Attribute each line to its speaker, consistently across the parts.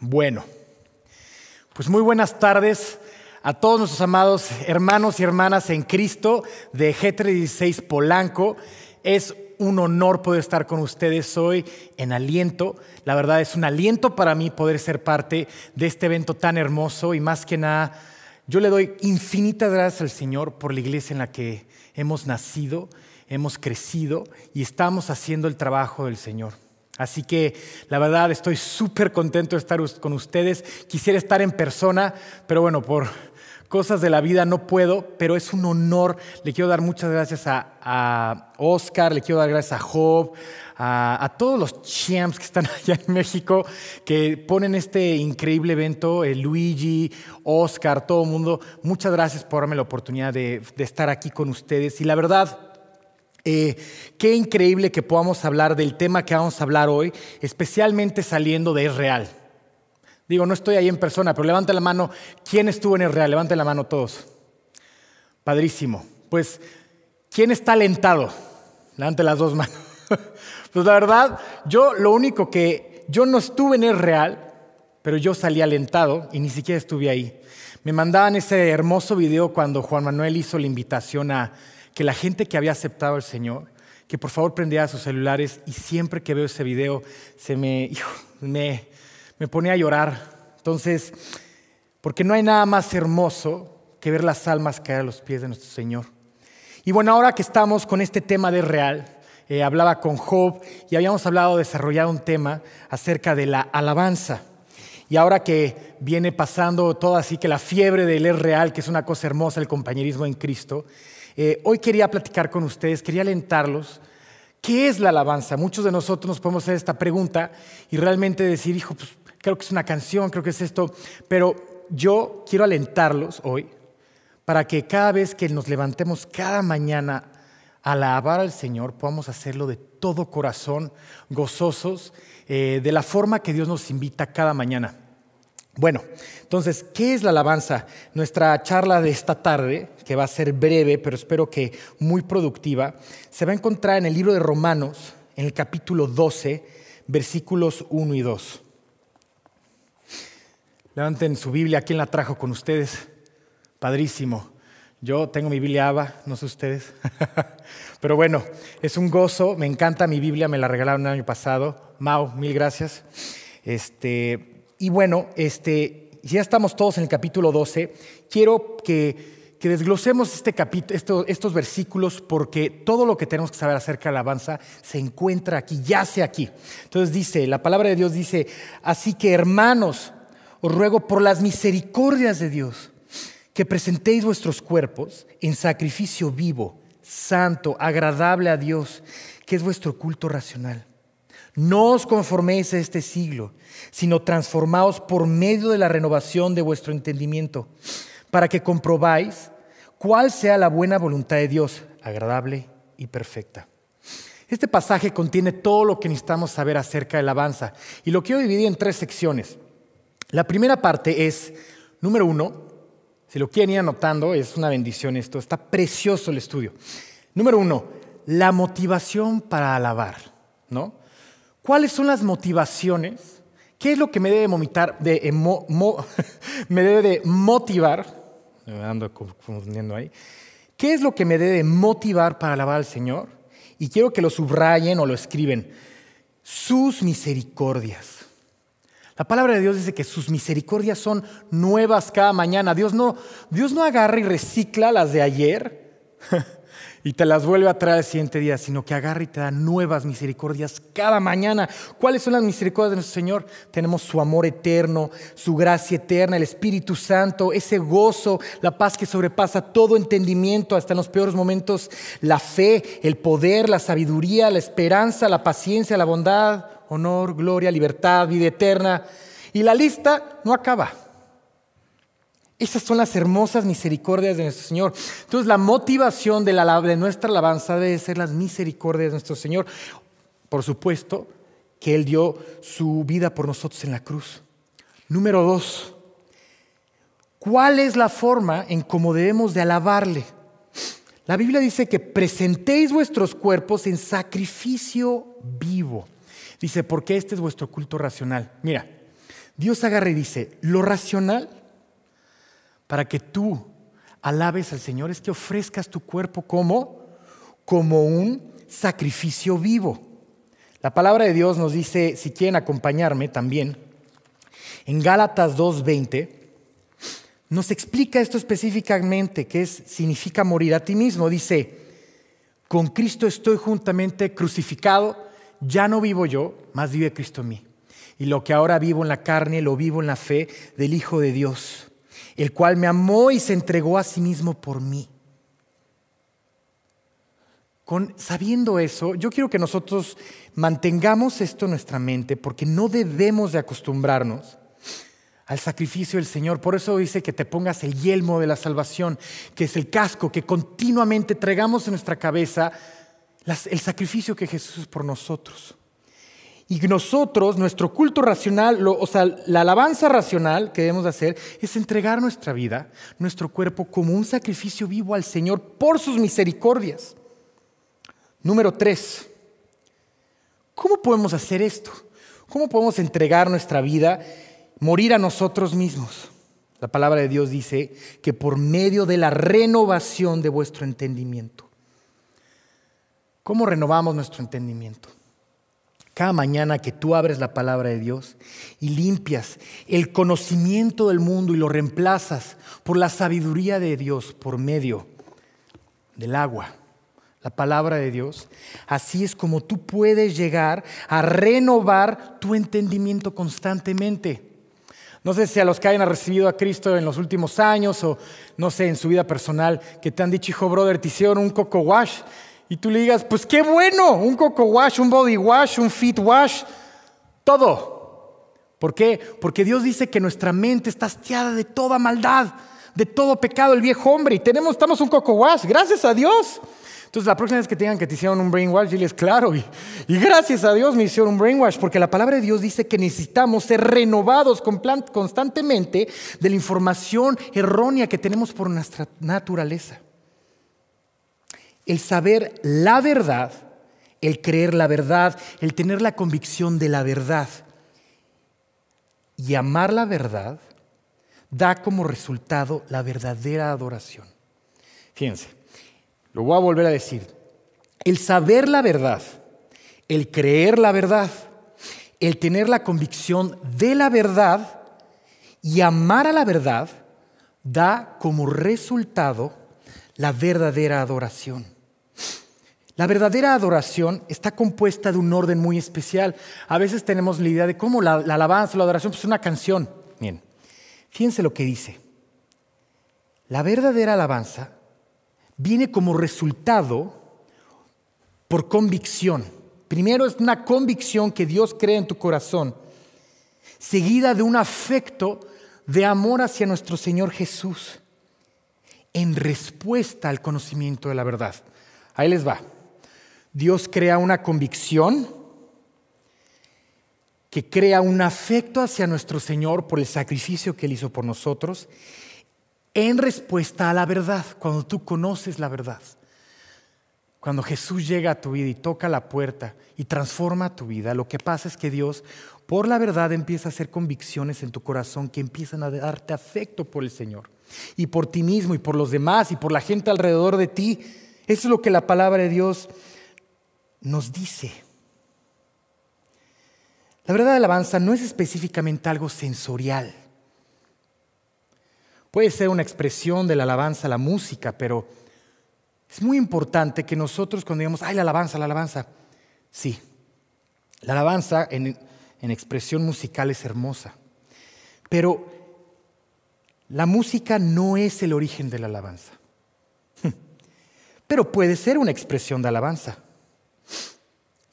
Speaker 1: Bueno, pues muy buenas tardes a todos nuestros amados hermanos y hermanas en Cristo de g 36 Polanco. Es un honor poder estar con ustedes hoy en aliento. La verdad es un aliento para mí poder ser parte de este evento tan hermoso y más que nada yo le doy infinitas gracias al Señor por la iglesia en la que hemos nacido, hemos crecido y estamos haciendo el trabajo del Señor. Así que la verdad estoy súper contento de estar con ustedes. Quisiera estar en persona, pero bueno, por cosas de la vida no puedo, pero es un honor. Le quiero dar muchas gracias a, Oscar, le quiero dar gracias a Job, a, todos los champs que están allá en México, que ponen este increíble evento, Luigi, Oscar, todo el mundo. Muchas gracias por darme la oportunidad de estar aquí con ustedes. Y la verdad, eh, qué increíble que podamos hablar del tema que vamos a hablar hoy, especialmente saliendo de Real. Digo, no estoy ahí en persona, pero levante la mano. ¿Quién estuvo en Real? Levante la mano todos. Padrísimo. Pues, ¿quién está alentado? Levante las dos manos. pues la verdad, yo lo único que yo no estuve en Real, pero yo salí alentado y ni siquiera estuve ahí. Me mandaban ese hermoso video cuando Juan Manuel hizo la invitación a que la gente que había aceptado al Señor, que por favor prendiera sus celulares y siempre que veo ese video se me, me, me ponía a llorar. Entonces, porque no hay nada más hermoso que ver las almas caer a los pies de nuestro Señor. Y bueno, ahora que estamos con este tema de real, eh, hablaba con Job y habíamos hablado, desarrollado un tema acerca de la alabanza. Y ahora que viene pasando todo así, que la fiebre del real, que es una cosa hermosa, el compañerismo en Cristo, eh, hoy quería platicar con ustedes, quería alentarlos. ¿Qué es la alabanza? Muchos de nosotros nos podemos hacer esta pregunta y realmente decir, hijo, pues creo que es una canción, creo que es esto, pero yo quiero alentarlos hoy para que cada vez que nos levantemos cada mañana a alabar al Señor, podamos hacerlo de todo corazón, gozosos, eh, de la forma que Dios nos invita cada mañana. Bueno, entonces, ¿qué es la alabanza? Nuestra charla de esta tarde, que va a ser breve, pero espero que muy productiva, se va a encontrar en el libro de Romanos, en el capítulo 12, versículos 1 y 2. Levanten su Biblia, ¿quién la trajo con ustedes? Padrísimo. Yo tengo mi Biblia Ava, no sé ustedes. Pero bueno, es un gozo, me encanta mi Biblia, me la regalaron el año pasado. Mau, mil gracias. Este, y bueno, este, ya estamos todos en el capítulo 12. Quiero que, desglosemos este estos versículos porque todo lo que tenemos que saber acerca de alabanza se encuentra aquí, yace aquí. Entonces dice, la palabra de Dios dice, así que hermanos, os ruego por las misericordias de Dios que presentéis vuestros cuerpos en sacrificio vivo, santo, agradable a Dios, que es vuestro culto racional. No os conforméis a este siglo, sino transformaos por medio de la renovación de vuestro entendimiento, para que comprobáis cuál sea la buena voluntad de Dios, agradable y perfecta. Este pasaje contiene todo lo que necesitamos saber acerca de la alabanza y lo quiero dividir en tres secciones. La primera parte es, número uno, si lo quieren ir anotando, es una bendición esto, está precioso el estudio. Número uno, la motivación para alabar, ¿no? ¿Cuáles son las motivaciones? ¿Qué es lo que me debe, de, eh, me debe de motivar? Me ando confundiendo ahí. ¿Qué es lo que me debe motivar para alabar al Señor? Y quiero que lo subrayen o lo escriben. Sus misericordias. La palabra de Dios dice que sus misericordias son nuevas cada mañana. Dios no, Dios no agarra y recicla las de ayer. y te las vuelve a traer el siguiente día, sino que agarra y te da nuevas misericordias cada mañana. ¿Cuáles son las misericordias de nuestro Señor? Tenemos su amor eterno, su gracia eterna, el Espíritu Santo, ese gozo, la paz que sobrepasa todo entendimiento, hasta en los peores momentos, la fe, el poder, la sabiduría, la esperanza, la paciencia, la bondad, honor, gloria, libertad, vida eterna. Y la lista no acaba. Esas son las hermosas misericordias de nuestro Señor. Entonces la motivación de, de nuestra alabanza debe ser las misericordias de nuestro Señor. Por supuesto que Él dio su vida por nosotros en la cruz. Número dos, ¿cuál es la forma en cómo debemos de alabarle? La Biblia dice que presentéis vuestros cuerpos en sacrificio vivo. Dice, porque este es vuestro culto racional. Mira, Dios agarra y dice, lo racional para que tú alabes al Señor es que ofrezcas tu cuerpo como, como un sacrificio vivo. La palabra de Dios nos dice, si quieren acompañarme también, en Gálatas 2.20, nos explica esto específicamente, que es, significa morir a ti mismo. Dice, con Cristo estoy juntamente crucificado, ya no vivo yo, más vive Cristo en mí. Y lo que ahora vivo en la carne, lo vivo en la fe del Hijo de Dios el cual me amó y se entregó a sí mismo por mí. Con, sabiendo eso, yo quiero que nosotros mantengamos esto en nuestra mente porque no debemos de acostumbrarnos al sacrificio del Señor. Por eso dice que te pongas el yelmo de la salvación, que es el casco que continuamente traigamos en nuestra cabeza el sacrificio que Jesús es por nosotros. Y nosotros, nuestro culto racional, o sea, la alabanza racional que debemos hacer es entregar nuestra vida, nuestro cuerpo, como un sacrificio vivo al Señor por sus misericordias. Número tres, ¿cómo podemos hacer esto? ¿Cómo podemos entregar nuestra vida, morir a nosotros mismos? La palabra de Dios dice que por medio de la renovación de vuestro entendimiento. ¿Cómo renovamos nuestro entendimiento? cada mañana que tú abres la palabra de Dios y limpias el conocimiento del mundo y lo reemplazas por la sabiduría de Dios por medio del agua, la palabra de Dios, así es como tú puedes llegar a renovar tu entendimiento constantemente. No sé si a los que hayan recibido a Cristo en los últimos años o no sé en su vida personal que te han dicho, hijo brother, te hicieron un coco wash y tú le digas, pues qué bueno, un coco wash, un body wash, un feet wash, todo. ¿Por qué? Porque Dios dice que nuestra mente está hastiada de toda maldad, de todo pecado, el viejo hombre, y tenemos, estamos un coco wash, gracias a Dios. Entonces, la próxima vez que tengan que te hicieron un brainwash, es claro, y, y, gracias a Dios me hicieron un brainwash, porque la palabra de Dios dice que necesitamos ser renovados constantemente de la información errónea que tenemos por nuestra naturaleza. El saber la verdad, el creer la verdad, el tener la convicción de la verdad y amar la verdad da como resultado la verdadera adoración. Fíjense, lo voy a volver a decir. El saber la verdad, el creer la verdad, el tener la convicción de la verdad y amar a la verdad da como resultado la verdadera adoración. La verdadera adoración está compuesta de un orden muy especial. A veces tenemos la idea de cómo la, alabanza, la adoración, pues es una canción. Bien, fíjense lo que dice. La verdadera alabanza viene como resultado por convicción. Primero es una convicción que Dios crea en tu corazón, seguida de un afecto de amor hacia nuestro Señor Jesús, en respuesta al conocimiento de la verdad. Ahí les va. Dios crea una convicción que crea un afecto hacia nuestro Señor por el sacrificio que Él hizo por nosotros en respuesta a la verdad, cuando tú conoces la verdad. Cuando Jesús llega a tu vida y toca la puerta y transforma tu vida, lo que pasa es que Dios, por la verdad, empieza a hacer convicciones en tu corazón que empiezan a darte afecto por el Señor y por ti mismo y por los demás y por la gente alrededor de ti. Eso es lo que la palabra de Dios nos dice. La verdad de alabanza no es específicamente algo sensorial. Puede ser una expresión de la alabanza la música, pero es muy importante que nosotros cuando digamos, ay, la alabanza, la alabanza, sí, la alabanza en, en expresión musical es hermosa, pero la música no es el origen de la alabanza, pero puede ser una expresión de alabanza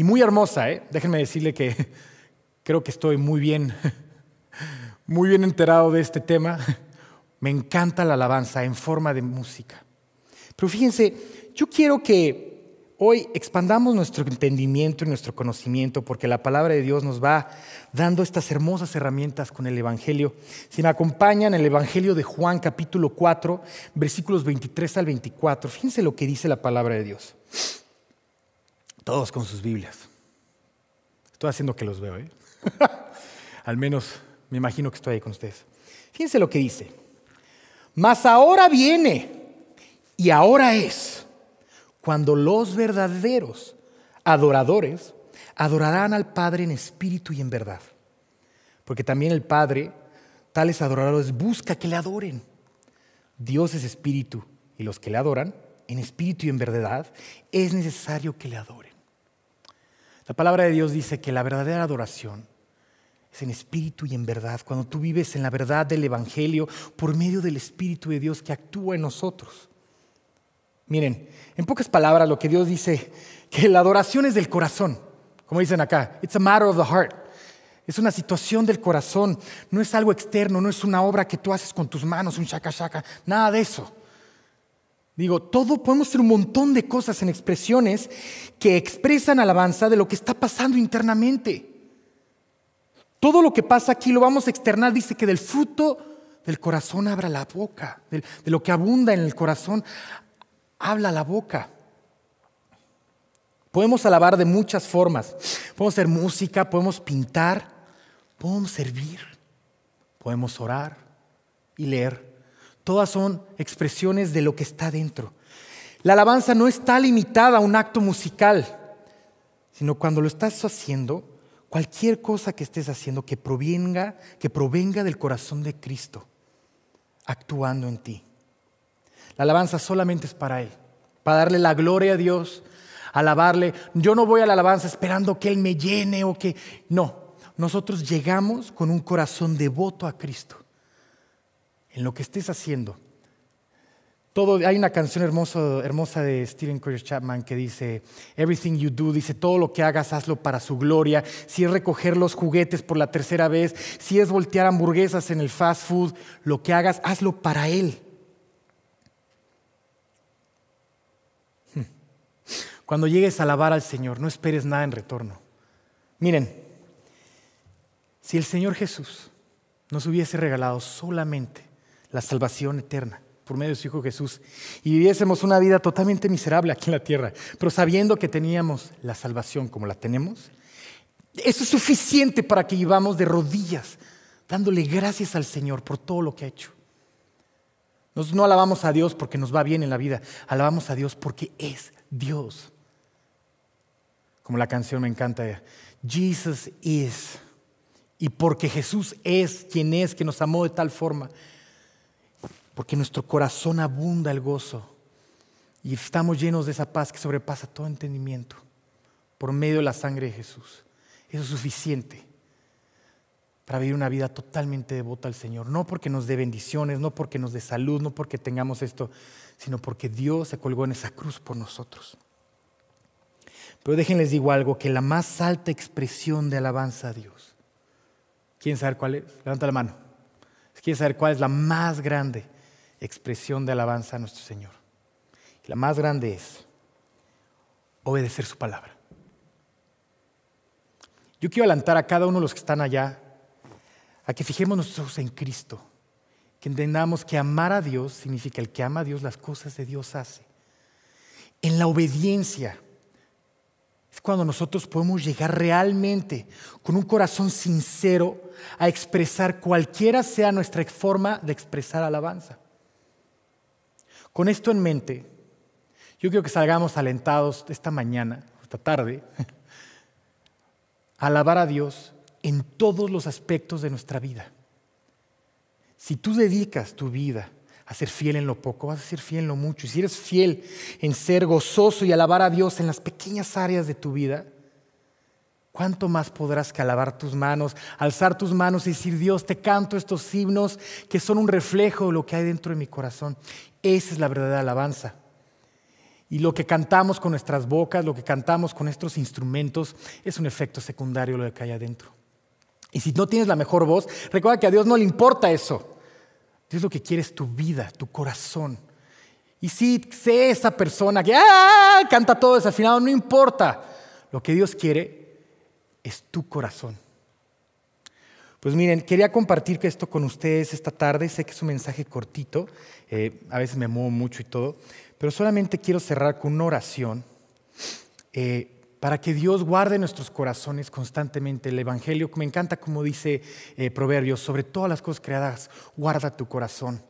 Speaker 1: y muy hermosa. ¿eh? Déjenme decirle que creo que estoy muy bien, muy bien enterado de este tema. Me encanta la alabanza en forma de música. Pero fíjense, yo quiero que hoy expandamos nuestro entendimiento y nuestro conocimiento, porque la palabra de Dios nos va dando estas hermosas herramientas con el Evangelio. Si me acompañan, el Evangelio de Juan capítulo 4, versículos 23 al 24, fíjense lo que dice la palabra de Dios. Todos con sus Biblias. Estoy haciendo que los veo, ¿eh? Al menos me imagino que estoy ahí con ustedes. Fíjense lo que dice. Mas ahora viene y ahora es cuando los verdaderos adoradores adorarán al Padre en espíritu y en verdad. Porque también el Padre, tales adoradores, busca que le adoren. Dios es espíritu y los que le adoran, en espíritu y en verdad, es necesario que le adoren. La palabra de Dios dice que la verdadera adoración es en espíritu y en verdad, cuando tú vives en la verdad del Evangelio por medio del Espíritu de Dios que actúa en nosotros. Miren, en pocas palabras lo que Dios dice, que la adoración es del corazón, como dicen acá, it's a matter of the heart. Es una situación del corazón, no es algo externo, no es una obra que tú haces con tus manos, un shaka shaka, nada de eso. Digo, todo podemos hacer un montón de cosas en expresiones que expresan alabanza de lo que está pasando internamente. Todo lo que pasa aquí lo vamos a externar. Dice que del fruto del corazón abra la boca, de lo que abunda en el corazón habla la boca. Podemos alabar de muchas formas. Podemos hacer música, podemos pintar, podemos servir, podemos orar y leer todas son expresiones de lo que está dentro. La alabanza no está limitada a un acto musical, sino cuando lo estás haciendo, cualquier cosa que estés haciendo que provenga, que provenga del corazón de Cristo actuando en ti. La alabanza solamente es para Él, para darle la gloria a Dios, alabarle. Yo no voy a la alabanza esperando que Él me llene o que... No, nosotros llegamos con un corazón devoto a Cristo en lo que estés haciendo. Todo, hay una canción hermosa de Stephen Curtis Chapman que dice, Everything you do, dice, todo lo que hagas, hazlo para su gloria. Si es recoger los juguetes por la tercera vez, si es voltear hamburguesas en el fast food, lo que hagas, hazlo para Él. Hmm. Cuando llegues a alabar al Señor, no esperes nada en retorno. Miren, si el Señor Jesús nos hubiese regalado solamente la salvación eterna por medio de su Hijo Jesús y viviésemos una vida totalmente miserable aquí en la tierra, pero sabiendo que teníamos la salvación como la tenemos, eso es suficiente para que llevamos de rodillas, dándole gracias al Señor por todo lo que ha hecho. Nosotros no alabamos a Dios porque nos va bien en la vida, alabamos a Dios porque es Dios. Como la canción me encanta, Jesus is. Y porque Jesús es quien es, que nos amó de tal forma porque nuestro corazón abunda el gozo y estamos llenos de esa paz que sobrepasa todo entendimiento por medio de la sangre de Jesús. Eso es suficiente para vivir una vida totalmente devota al Señor. No porque nos dé bendiciones, no porque nos dé salud, no porque tengamos esto, sino porque Dios se colgó en esa cruz por nosotros. Pero déjenles digo algo, que la más alta expresión de alabanza a Dios. ¿Quieren saber cuál es? Levanta la mano. ¿Quieren saber cuál es la más grande? expresión de alabanza a nuestro Señor. la más grande es obedecer su palabra. Yo quiero adelantar a cada uno de los que están allá a que fijemos nosotros en Cristo, que entendamos que amar a Dios significa el que ama a Dios las cosas de Dios hace. En la obediencia es cuando nosotros podemos llegar realmente con un corazón sincero a expresar cualquiera sea nuestra forma de expresar alabanza. Con esto en mente, yo quiero que salgamos alentados esta mañana, esta tarde, a alabar a Dios en todos los aspectos de nuestra vida. Si tú dedicas tu vida a ser fiel en lo poco, vas a ser fiel en lo mucho. Y si eres fiel en ser gozoso y alabar a Dios en las pequeñas áreas de tu vida, ¿Cuánto más podrás que alabar tus manos, alzar tus manos y decir, Dios, te canto estos himnos que son un reflejo de lo que hay dentro de mi corazón? Esa es la verdadera alabanza. Y lo que cantamos con nuestras bocas, lo que cantamos con nuestros instrumentos, es un efecto secundario lo que hay adentro. Y si no tienes la mejor voz, recuerda que a Dios no le importa eso. Dios lo que quiere es tu vida, tu corazón. Y si sé esa persona que ah, canta todo desafinado, no importa. Lo que Dios quiere es tu corazón. Pues miren, quería compartir esto con ustedes esta tarde. Sé que es un mensaje cortito, eh, a veces me muevo mucho y todo, pero solamente quiero cerrar con una oración eh, para que Dios guarde nuestros corazones constantemente. El Evangelio, me encanta como dice eh, Proverbios, sobre todas las cosas creadas, guarda tu corazón.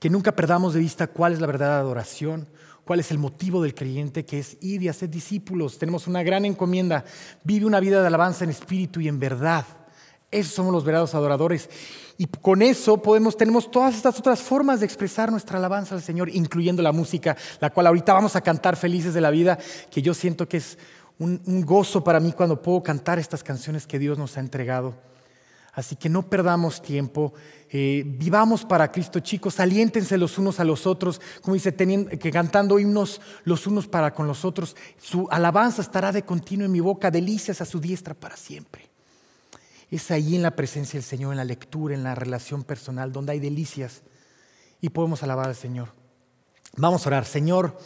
Speaker 1: Que nunca perdamos de vista cuál es la verdadera adoración, cuál es el motivo del creyente, que es ir y hacer discípulos. Tenemos una gran encomienda. Vive una vida de alabanza en espíritu y en verdad. Esos somos los verdaderos adoradores. Y con eso podemos, tenemos todas estas otras formas de expresar nuestra alabanza al Señor, incluyendo la música, la cual ahorita vamos a cantar felices de la vida, que yo siento que es un gozo para mí cuando puedo cantar estas canciones que Dios nos ha entregado. Así que no perdamos tiempo, eh, vivamos para Cristo, chicos, aliéntense los unos a los otros, como dice, que cantando himnos los unos para con los otros, su alabanza estará de continuo en mi boca, delicias a su diestra para siempre. Es ahí en la presencia del Señor, en la lectura, en la relación personal, donde hay delicias y podemos alabar al Señor. Vamos a orar, Señor,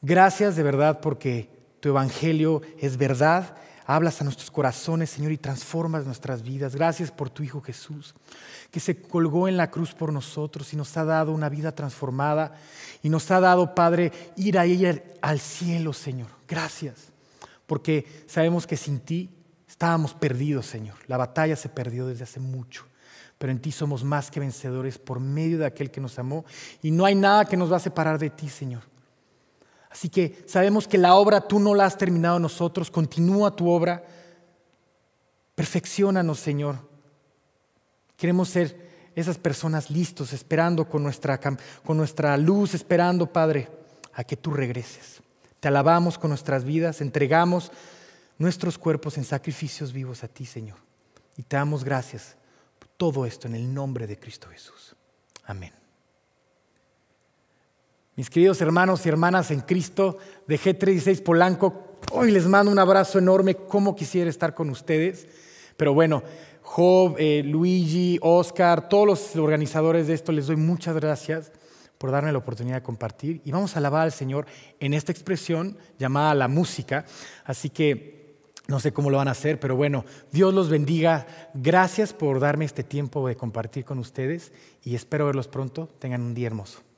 Speaker 1: gracias de verdad porque tu evangelio es verdad Hablas a nuestros corazones, Señor, y transformas nuestras vidas. Gracias por tu Hijo Jesús, que se colgó en la cruz por nosotros y nos ha dado una vida transformada y nos ha dado, Padre, ir a ella al cielo, Señor. Gracias, porque sabemos que sin ti estábamos perdidos, Señor. La batalla se perdió desde hace mucho pero en ti somos más que vencedores por medio de aquel que nos amó. Y no hay nada que nos va a separar de ti, Señor. Así que sabemos que la obra tú no la has terminado nosotros, continúa tu obra, perfeccionanos Señor. Queremos ser esas personas listos, esperando con nuestra, con nuestra luz, esperando Padre, a que tú regreses. Te alabamos con nuestras vidas, entregamos nuestros cuerpos en sacrificios vivos a ti Señor. Y te damos gracias por todo esto en el nombre de Cristo Jesús. Amén. Mis queridos hermanos y hermanas en Cristo de G36 Polanco, hoy les mando un abrazo enorme, como quisiera estar con ustedes. Pero bueno, Job, eh, Luigi, Oscar, todos los organizadores de esto, les doy muchas gracias por darme la oportunidad de compartir. Y vamos a alabar al Señor en esta expresión llamada la música. Así que no sé cómo lo van a hacer, pero bueno, Dios los bendiga. Gracias por darme este tiempo de compartir con ustedes y espero verlos pronto. Tengan un día hermoso.